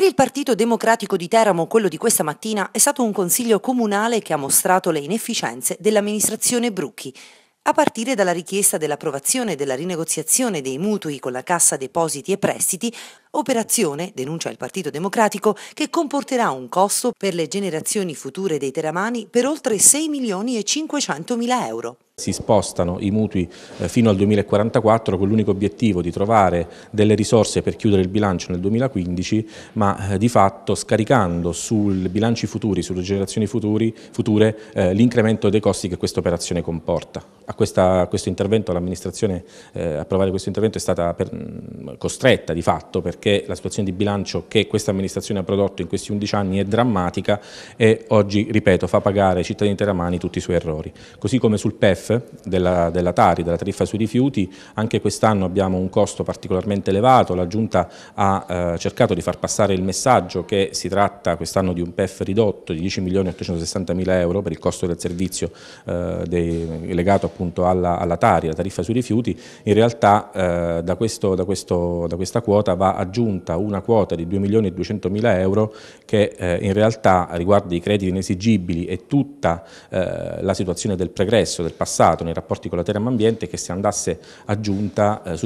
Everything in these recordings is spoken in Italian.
Per il Partito Democratico di Teramo quello di questa mattina è stato un consiglio comunale che ha mostrato le inefficienze dell'amministrazione Brucchi, a partire dalla richiesta dell'approvazione della rinegoziazione dei mutui con la Cassa Depositi e Prestiti, operazione, denuncia il Partito Democratico, che comporterà un costo per le generazioni future dei teramani per oltre 6 milioni e 500 mila euro. Si spostano i mutui eh, fino al 2044 con l'unico obiettivo di trovare delle risorse per chiudere il bilancio nel 2015, ma eh, di fatto scaricando sui bilanci futuri, sulle generazioni futuri, future, eh, l'incremento dei costi che questa operazione comporta. A, questa, a questo intervento l'amministrazione, eh, approvare questo intervento è stata per, mm, costretta di fatto perché la situazione di bilancio che questa amministrazione ha prodotto in questi 11 anni è drammatica e oggi, ripeto, fa pagare ai cittadini terramani tutti i suoi errori. Così come sul PEF tariffe, della, della Tari, della tariffa sui rifiuti, anche quest'anno abbiamo un costo particolarmente elevato, la Giunta ha eh, cercato di far passare il messaggio che si tratta quest'anno di un PEF ridotto di 10 milioni 860 mila euro per il costo del servizio eh, dei, legato appunto alla, alla, Tari, la tariffa sui rifiuti, in realtà eh, da, questo, da, questo, da, questa quota va aggiunta una quota di 2 milioni 200 mila euro che eh, in realtà riguarda i crediti inesigibili e tutta eh, la situazione del pregresso, del passato passato nei rapporti con la terra ambiente che se andasse aggiunta eh,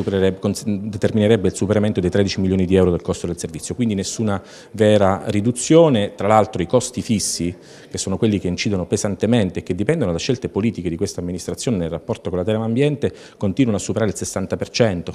determinerebbe il superamento dei 13 milioni di euro del costo del servizio, quindi nessuna vera riduzione, tra l'altro i costi fissi che sono quelli che incidono pesantemente e che dipendono da scelte politiche di questa amministrazione nel rapporto con la terra ambiente continuano a superare il 60%.